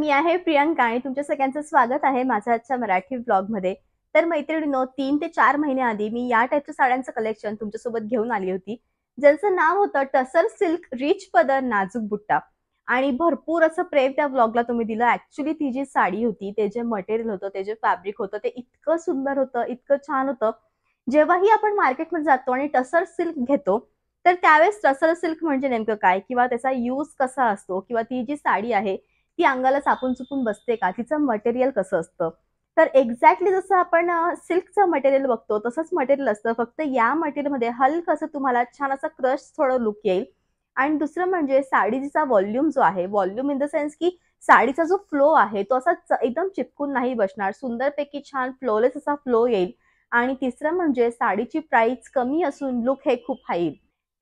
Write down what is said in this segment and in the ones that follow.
मी आहे प्रियांका आणि तुमच्या सगळ्यांचं स्वागत आहे माझ्या आजच्या मराठी ब्लॉग मध्ये तर मैत्रिणीनो तीन ते चार आधी मी या टाइपच्या साड्यांचं कलेक्शन तुमच्यासोबत घेऊन आली होती ज्यांचं नाव होतं टसर सिल्क रिच पदर नाजूक बुट्टा आणि भरपूर असं प्रेम त्या ब्लॉगला तुम्ही दिलं ऍक्च्युली ती जी साडी होती ते जे मटेरियल होतं ते जे फॅब्रिक होतं ते इतकं सुंदर होतं इतकं छान होतं जेव्हाही आपण मार्केटमध्ये जातो आणि टसर सिल्क घेतो तर त्यावेळेस टसर सिल्क म्हणजे नेमकं काय किंवा त्याचा यूज कसा असतो किंवा ती जी साडी आहे ती अंगाला सापून चुकून बसते का तिचं मटेरियल कसं असतं तर एक्झॅक्टली जसं आपण सिल्कचं मटेरियल बघतो तसंच मटेरियल असतं फक्त या मटेरियलमध्ये हलक असं तुम्हाला छान असं क्रश थोडं लुक येईल आणि दुसरं म्हणजे साडीचा व्हॉल्यूम जो आहे व्हॉल्यूम इन द सेन्स की साडीचा जो फ्लो आहे तो असा एकदम चिपकून नाही बसणार सुंदरपैकी छान फ्लोलेस असा फ्लो येईल आणि तिसरं म्हणजे साडीची प्राइस कमी असून लुक हे खूप हाईल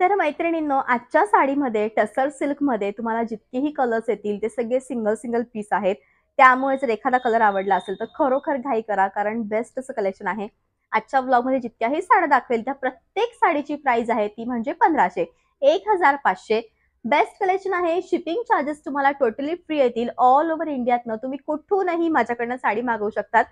तर मैत्रिणींनो आजच्या साडीमध्ये टसर सिल्कमध्ये तुम्हाला जितकेही कलर्स येतील ते सगळे सिंगल सिंगल पीस आहेत त्यामुळे जर एखादा कलर आवडला असेल तर खरोखर घाई करा कारण बेस्ट असं कलेक्शन आहे आजच्या ब्लॉगमध्ये जितक्याही साड्या दाखवेल त्या प्रत्येक साडीची प्राइस आहे ती म्हणजे पंधराशे एक हजार पाचशे बेस्ट कलेक्शन आहे शिपिंग चार्जेस तुम्हाला टोटली फ्री येतील ऑल ओव्हर इंडियातनं तुम्ही कुठूनही माझ्याकडनं साडी मागवू शकतात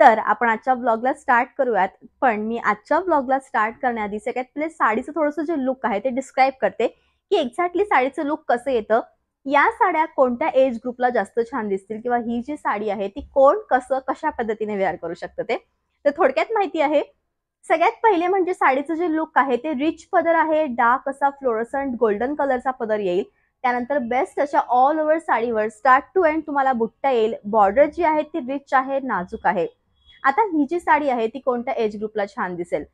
तर आपण आजच्या ब्लॉगला स्टार्ट करूयात पण मी आजच्या ब्लॉगला स्टार्ट करण्याआधी सगळ्यात पहिले म्हणजे साडीचं थोडंसं जे लुक आहे ते डिस्क्राईब करते की एक्झॅक्टली साडीचं लुक कसं येतं या साड्या कोणत्या एज ग्रुपला जास्त छान दिसतील किंवा ही जी साडी आहे ती कोण कसं कशा पद्धतीने वेअर करू शकतं ते तर थोडक्यात माहिती आहे सगळ्यात पहिले म्हणजे साडीचं जे लुक आहे ते रिच पदर आहे डार्क असा फ्लोरसंट गोल्डन कलरचा पदर येईल त्यानंतर बेस्ट अशा ऑल ओव्हर साडीवर स्टार्ट टू एंड तुम्हाला बुट्टा येईल बॉर्डर जी आहे ती रिच आहे नाजूक आहे आता ही जी साडी आहे ती कोणत्या एज ग्रुपला छान दिसेल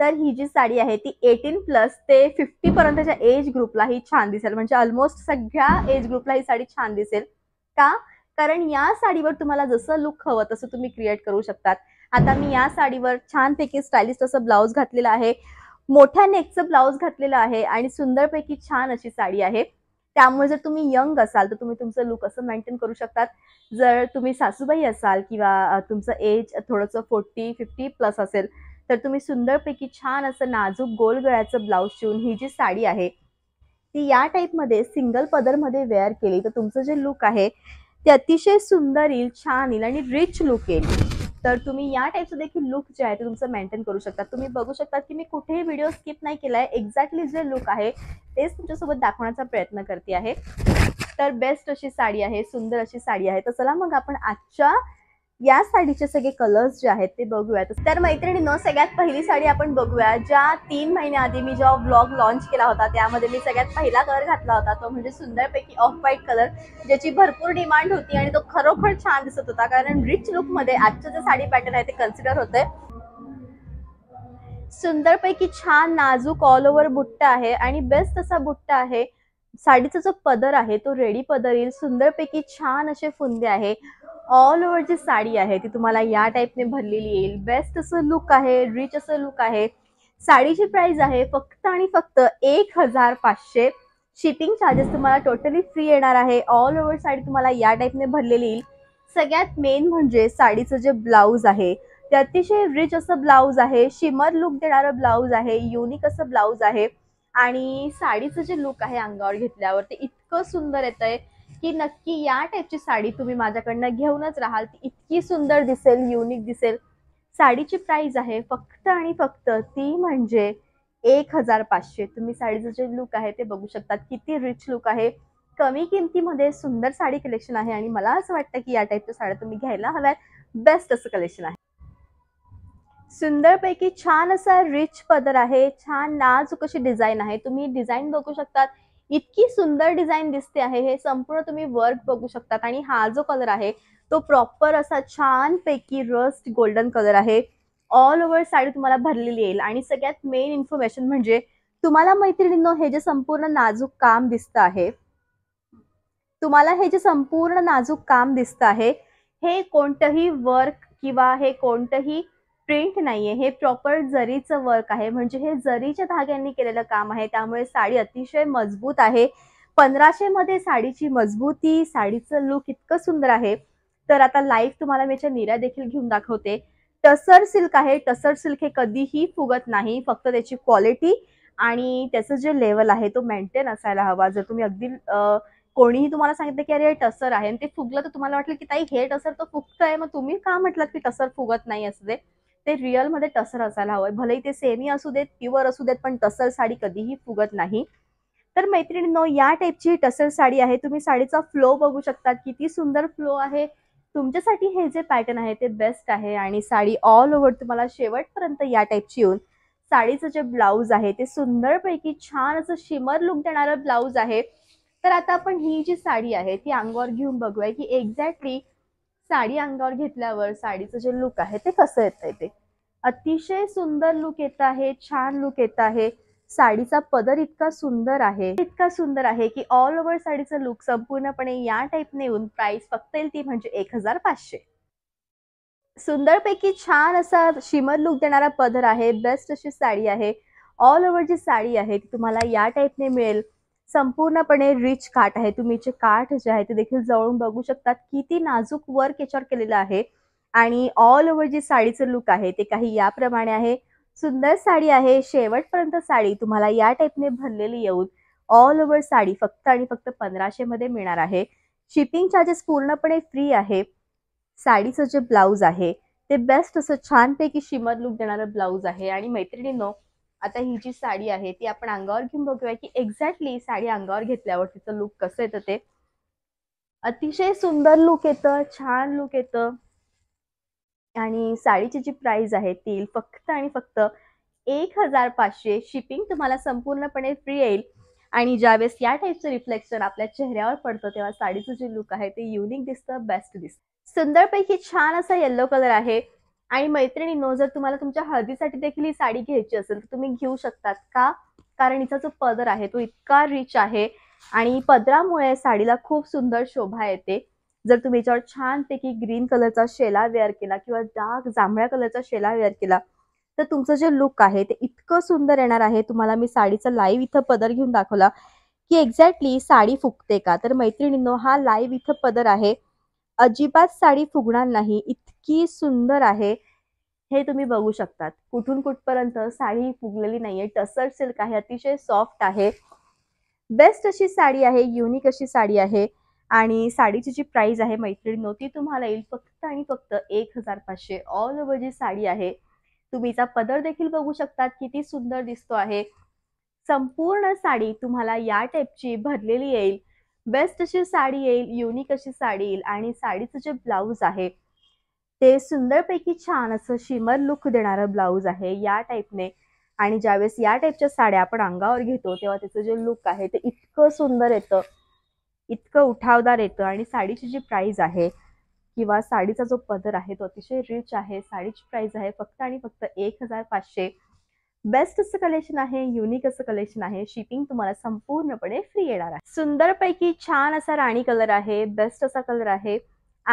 तर ही जी साडी आहे ती एटीन प्लस ते फिफ्टी पर्यंतच्या एज ग्रुपला ही छान दिसेल म्हणजे ऑलमोस्ट सगळ्या एज ग्रुपला ही साडी छान दिसेल का कारण या साडीवर तुम्हाला जसं लुक हवं तसं तुम्ही क्रिएट करू शकतात आता मी या साडीवर छानपैकी स्टायलिश असं ब्लाऊज घातलेलं आहे मोठ्या नेकचं ब्लाऊज घातलेलं आहे आणि सुंदरपैकी छान अशी साडी आहे त्यामुळे जर तुम्ही यंग असाल तर तुम्ही तुमचं लुक असं मेंटेन करू शकतात जर तुम्ही सासूबाई असाल किंवा तुमचं एज थोडंसं फोर्टी फिफ्टी प्लस असेल तर तुम्ही सुंदरपैकी छान असं नाजूक गोल गळ्याचं ब्लाऊज शिवून ही जी साडी आहे ती या टाईपमध्ये सिंगल पदरमध्ये वेअर केली तर तुमचं जे लुक आहे ते अतिशय सुंदर येईल छान येईल आणि रिच लुक येईल तर तुम्ही या टाईपचं देखील लुक जे आहे ते तुमचं मेंटेन करू शकता तुम्ही बघू शकता की मी कुठेही व्हिडिओ स्किप नाही केला आहे एक्झॅक्टली जे लुक आहे तेच तुमच्यासोबत दाखवण्याचा प्रयत्न करते आहे तर बेस्ट अशी साडी आहे सुंदर अशी साडी आहे तर चला मग आपण आजच्या या साडीचे सगळे कलर्स जे आहेत ते बघूयात तर मैत्रिणी न सगळ्यात पहिली साडी आपण बघूया ज्या तीन आधी मी जेव्हा ब्लॉग लॉन्च केला होता त्यामध्ये मी सगळ्यात पहिला कलर घातला होता तो म्हणजे सुंदरपैकी ऑफ व्हाईट कलर ज्याची भरपूर डिमांड होती आणि तो खरोखर छान दिसत होता कारण रिच लुक मध्ये आजचं जे साडी पॅटर्न आहे ते कन्सिडर होतंय सुंदरपैकी छान नाजूक ऑल ओव्हर बुट्टा आहे आणि बेस्ट असा बुट्टा आहे साडीचा जो पदर आहे तो रेडी पदर येईल सुंदरपैकी छान असे फुंदे आहे ऑल ओव्हर जी साडी आहे ती तुम्हाला या टाईपने भरलेली येईल बेस्ट असं लुक आहे रिच असं लुक आहे साडीची प्राइस आहे फक्त आणि फक्त एक हजार पाचशे शिपिंग चार्जेस तुम्हाला टोटली फ्री येणार आहे ऑल ओव्हर साडी तुम्हाला या टाईपने भरलेली येईल सगळ्यात मेन म्हणजे साडीचं जे ब्लाऊज आहे ते अतिशय रिच असं ब्लाऊज आहे शिमर लुक देणारं ब्लाऊज आहे युनिक असं ब्लाऊज आहे आणि साडीचं जे लुक आहे अंगावर घेतल्यावर ते इतकं सुंदर येत आहे की नक्की या टाईपची साडी तुम्ही माझ्याकडनं घेऊनच राहाल ती इतकी सुंदर दिसेल युनिक दिसेल साडीची प्राइस आहे फक्त आणि फक्त ती म्हणजे एक हजार पाचशे तुम्ही साडीचं जे लुक आहे ते बघू शकतात किती रिच लुक आहे कमी किमतीमध्ये सुंदर साडी कलेक्शन आहे आणि मला असं वाटतं की या टाईपच्या साड्या तुम्ही घ्यायला हव्यात बेस्ट असं कलेक्शन आहे सुंदरपैकी छान असा रिच पदर आहे छान नाजूक अशी डिझाईन आहे तुम्ही डिझाईन बघू शकतात इतकी सुंदर डिझाईन दिसते आहे हे संपूर्ण तुम्ही वर्क बघू शकतात आणि हा जो कलर आहे तो प्रॉपर असा छान पैकी रस्ट गोल्डन कलर आहे ऑल ओव्हर साडी तुम्हाला भरलेली येईल आणि सगळ्यात मेन इन्फॉर्मेशन म्हणजे तुम्हाला मैत्रिणींनो हे जे संपूर्ण नाजूक काम दिसत आहे तुम्हाला हे जे संपूर्ण नाजूक काम दिसत आहे हे कोणतंही वर्क किंवा हे कोणतंही प्रिंट नाहीये हे प्रॉपर जरीचं वर्क आहे म्हणजे हे जरीच्या धाग्यांनी केलेलं काम आहे त्यामुळे साडी अतिशय मजबूत आहे पंधराशे मध्ये साडीची मजबूती साडीचं लुक इतकं सुंदर आहे तर आता लाईव्ह तुम्हाला मी निरा देखील घेऊन दाखवते टसर सिल्क आहे टसर सिल्क हे कधीही फुगत नाही फक्त त्याची क्वालिटी आणि त्याचं जे लेवल आहे तो मेंटेन असायला हवा जर तुम्ही अगदी कोणीही तुम्हाला सांगितलं की अरे टसर आहे आणि ते फुगलं तर तुम्हाला वाटलं की ताई हे टसर तर फुगतंय मग तुम्ही का म्हटलं की टसर फुगत नाही असं ते ते रिअलमध्ये टसर असायला हवं भलेही ते सेमी असू देत प्युअर असू देत पण टसर साडी कधीही फुगत नाही तर मैत्रिणींनो या टाईपची टसर साडी आहे तुम्ही साडीचा फ्लो बघू शकता किती सुंदर फ्लो आहे तुमच्यासाठी हे जे पॅटर्न आहे ते बेस्ट आहे आणि साडी ऑल ओव्हर तुम्हाला शेवटपर्यंत या टाईपची येऊन साडीचं जे ब्लाऊज आहे ते सुंदरपैकी छान असं शिमर लुक देणारं ब्लाऊज आहे तर आता आपण ही जी साडी आहे ती अंगावर घेऊन बघूया की एक्झॅक्टली साडी अंगावर घेतल्यावर साडीचं जे लुक आहे ते कसं येत आहे ते अतिशय सुंदर लुक येत आहे छान लुक येत आहे साडीचा पदर इतका सुंदर आहे इतका सुंदर आहे की ऑल ओव्हर साडीचा लुक संपूर्णपणे या टाईपने येऊन प्राइस फक्त येईल ती म्हणजे एक हजार पाचशे सुंदरपैकी छान असा शिमर लुक देणारा पदर आहे बेस्ट अशी साडी आहे ऑल ओव्हर जी साडी आहे ती तुम्हाला या टाईपने मिळेल संपूर्णपणे रिच काठ आहे तुम्ही जे काठ जे आहे ते देखील जवळून बघू शकतात किती नाजूक वर्क याच्यावर केलेलं आहे आणि ऑल ओव्हर जे साडीचं लुक आहे ते काही याप्रमाणे आहे सुंदर साडी आहे शेवटपर्यंत साडी तुम्हाला या टाईपने भरलेली येऊन ऑल ओव्हर साडी फक्त आणि फक्त पंधराशे मध्ये मिळणार आहे शिपिंग चार्जेस पूर्णपणे फ्री आहे साडीचं जे ब्लाऊज आहे ते बेस्ट असं छानपैकी शिमर लुक देणारं ब्लाऊज आहे आणि मैत्रिणींनो आता ही जी साडी आहे ती आपण अंगावर घेऊन बघूया की एक्झॅक्टली साडी अंगावर घेतल्यावर तिचं लुक कसं येतं ते अतिशय सुंदर लुक येतं छान लुक येतं आणि साडीची जी प्राइस आहे ती फक्त आणि फक्त एक हजार पाचशे शिपिंग तुम्हाला संपूर्णपणे फ्री येईल आणि ज्यावेळेस या टाईपचं रिफ्लेक्शन आपल्या चेहऱ्यावर पडतं तेव्हा साडीचं जे लुक आहे ते युनिक दिसतं बेस्ट दिसतं सुंदरपैकी छान असा येल्लो कलर आहे आणि मैत्रिणींनो जर तुम्हाला तुमच्या हळदीसाठी देखील ही साडी घ्यायची असेल तर तुम्ही घेऊ शकतात का कारण हिचा जो पदर आहे तो इतका रिच आहे आणि पदरामुळे साडीला खूप सुंदर शोभा येते जर तुम्ही छान पैकी ग्रीन कलरचा शेला वेअर केला किंवा डार्क जांभळ्या कलरचा शेला वेअर केला तर तुमचं जे लुक आहे ते इतकं सुंदर येणार आहे तुम्हाला मी साडीचा लाईव्ह इथं पदर घेऊन दाखवला की एक्झॅक्टली साडी फुकते का तर मैत्रिणींनो हा लाईव्ह इथं पदर आहे अजिबात साडी फुगणार नाही इतकी सुंदर आहे हे तुम्ही बघू शकतात कुठून कुठपर्यंत साडी फुगलेली नाहीये टसर सिल्क आहे अतिशय सॉफ्ट आहे बेस्ट अशी साडी आहे युनिक अशी साडी आहे आणि साडीची जी प्राइस आहे मैत्रिणी ती तुम्हाला येईल फक्त आणि फक्त एक हजार पाचशे ऑल ओव्हर जी साडी आहे तुम्हीचा पदर देखील बघू शकतात किती सुंदर दिसतो आहे संपूर्ण साडी तुम्हाला या टाईपची भरलेली येईल बेस्ट अशी साडी येईल युनिक अशी साडी येईल आणि साडीचं जे ब्लाऊज आहे ते सुंदरपैकी छान असं शिमर लुक देणारं ब्लाऊज आहे या टाईपने आणि ज्यावेळेस या टाईपच्या साड्या आपण अंगावर घेतो तेव्हा त्याचं जे लुक आहे ते इतकं सुंदर येतं इतकं उठावदार येतं आणि साडीची जी प्राइस आहे किंवा साडीचा जो पदर आहे तो अतिशय रिच आहे साडीची प्राइस आहे फक्त आणि फक्त एक हजार पाचशे बेस्ट असं कलेक्शन आहे युनिक असं कलेक्शन आहे शिपिंग तुम्हाला संपूर्णपणे फ्री येणार आहे सुंदरपैकी छान असा राणी कलर आहे बेस्ट असा कलर आहे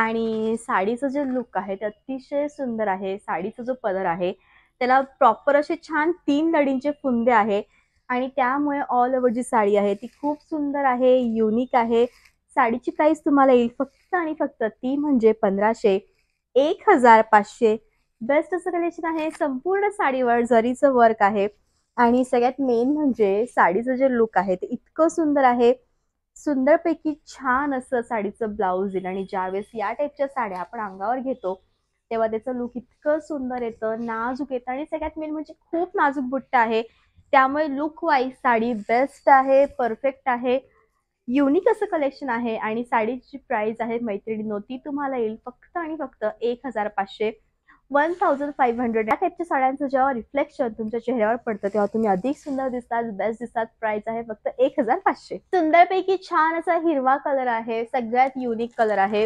आणि साडीचं जे लुक आहे ते अतिशय सुंदर आहे साडीचा जो कलर आहे त्याला प्रॉपर असे छान तीन नडींचे फुंदे आहे आणि त्यामुळे ऑल ओव्हर जी साडी आहे ती खूप सुंदर आहे युनिक आहे साडीची प्राइस तुम्हाला येईल फक्त आणि फक्त ती म्हणजे पंधराशे एक हजार पाचशे बेस्ट असं कलेक्शन आहे संपूर्ण साडीवर जरीचं वर्क आहे आणि सगळ्यात मेन म्हणजे साडीचं जे लुक आहे ते इतकं सुंदर आहे सुंदरपैकी छान असं साडीचं ब्लाऊज येईल आणि ज्यावेळेस या टाईपच्या साड्या आपण अंगावर घेतो तेव्हा त्याचं लुक इतकं सुंदर येतं नाजूक येतं आणि सगळ्यात मेन म्हणजे खूप नाजूक बुट्ट आहे त्यामुळे लुक वाईज साडी बेस्ट आहे परफेक्ट आहे युनिक असं कलेक्शन आहे आणि साडीची प्राइस आहे मैत्रिणी ती तुम्हाला येईल फक्त आणि फक्त एक हजार पाचशे वन थाउजंड फाईव्ह हंड्रेड या टाईपच्या साड्यांचं जेव्हा रिफ्लेक्शन तुमच्या चेहऱ्यावर पडतं तेव्हा तुम्ही अधिक सुंदर दिसतात बेस्ट दिसतात प्राइस आहे फक्त एक हजार पाचशे सुंदरपैकी छान असा हिरवा कलर आहे सगळ्यात युनिक कलर आहे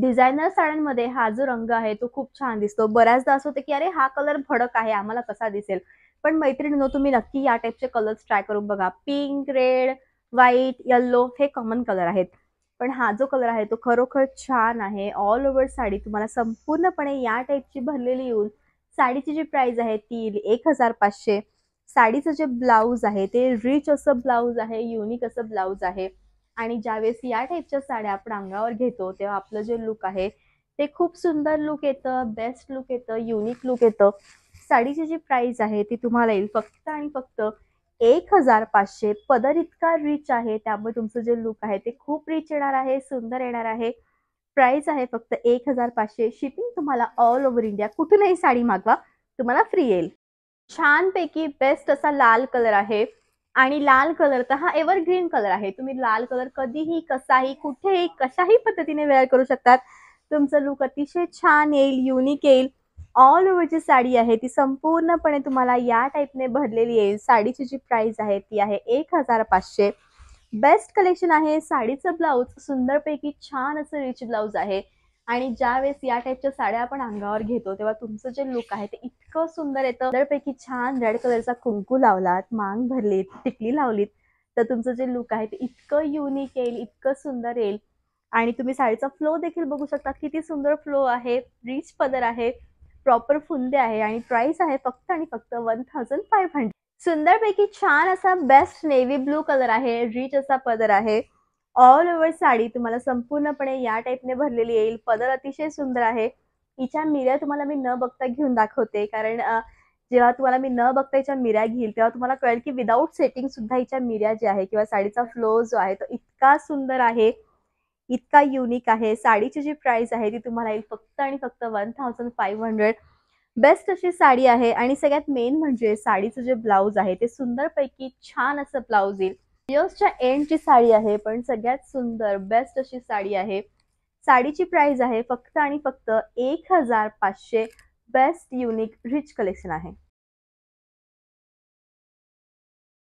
डिझायनर साड्यांमध्ये हा जो रंग आहे तो खूप छान दिसतो बऱ्याचदा असं होतं की अरे हा कलर भडक आहे आम्हाला कसा दिसेल पण मैत्रिणीनो तुम्ही नक्की या टाईपचे कलर्स ट्राय करून बघा पिंक रेड व्हाईट येल्लो हे कॉमन कलर आहेत पण हा जो कलर आहे तो खरोखर छान आहे ऑल ओव्हर साडी तुम्हाला संपूर्णपणे या टाईपची भरलेली येऊन साडीची जी प्राइस आहे ती एक हजार पाचशे साडीचं जे ब्लाऊज आहे ते रिच असं ब्लाऊज आहे युनिक असं ब्लाऊज आहे आणि ज्यावेळेस या टाईपच्या साड्या आपण अंगावर घेतो तेव्हा आपलं जे लुक आहे ते खूप सुंदर लुक येतं बेस्ट लुक येतं युनिक लुक येतं साडीची जी प्राइस आहे ती तुम्हाला येईल फक्त आणि फक्त एक हजार पाचशे पदर इतका रिच आहे त्यामुळे तुमचं जे लुक आहे ते खूप रिच येणार आहे सुंदर येणार आहे प्राइस आहे फक्त एक हजार पाचशे शिपिंग तुम्हाला ऑल ओव्हर इंडिया कुठूनही साडी मागवा तुम्हाला फ्री येईल छानपैकी बेस्ट असा लाल कलर आहे आणि लाल कलर तर हा ग्रीन कलर आहे तुम्ही लाल कलर कधीही कसाही कुठेही कशाही पद्धतीने वेअर करू शकतात तुमचं लुक अतिशय छान येईल युनिक येईल ऑल ओव्हर जी साडी आहे ती संपूर्णपणे तुम्हाला या टाईपने भरलेली येईल साडीची जी प्राइस आहे ती आहे एक हजार पाचशे बेस्ट कलेक्शन आहे साडीचं ब्लाऊज सुंदरपैकी छान असं रिच ब्लाऊज आहे आणि ज्यावेळेस या टाईपच्या साड्या आपण अंगावर घेतो तेव्हा तुमचं जे लुक आहे ते इतकं सुंदर येतं सुंदरपैकी छान रेड कलरचा कुंकू लावलात मांग भरलीत टिकली लावलीत तर तुमचं जे लुक आहे ते इतकं युनिक येईल इतकं सुंदर येईल आणि तुम्ही साडीचा फ्लो देखील बघू शकता किती सुंदर फ्लो आहे रिच पदर आहे प्रॉपर फुंदे आहे आणि प्राइस आहे फक्त आणि फक्त वन थाउजंड फाईव्ह हंड्रेड सुंदरपैकी छान असा बेस्ट नेव्ही ब्लू कलर आहे रिच असा पदर आहे ऑल ओव्हर साडी तुम्हाला संपूर्णपणे या टाईपने भरलेली येईल पदर अतिशय सुंदर आहे हिच्या मिऱ्या तुम्हाला मी न बघता घेऊन दाखवते कारण जेव्हा तुम्हाला मी न बघता हिच्या मिऱ्या घेईल तेव्हा तुम्हाला कळेल की विदाऊट सेटिंग सुद्धा हिच्या मिऱ्या जे आहे किंवा साडीचा फ्लो जो आहे तो इतका सुंदर आहे इतका युनिक आहे साडीची जी प्राइस आहे ती तुम्हाला येईल फक्त आणि फक्त one thousand five hundred best अशी साडी आहे आणि सगळ्यात मेन म्हणजे साडीचं जे ब्लाऊज आहे ते सुंदरपैकी छान असं ब्लाऊज येईल एंड ची साडी आहे पण सगळ्यात सुंदर बेस्ट अशी साडी आहे साडीची प्राइस आहे फक्त आणि फक्त एक हजार पाचशे बेस्ट युनिक रिच कलेक्शन आहे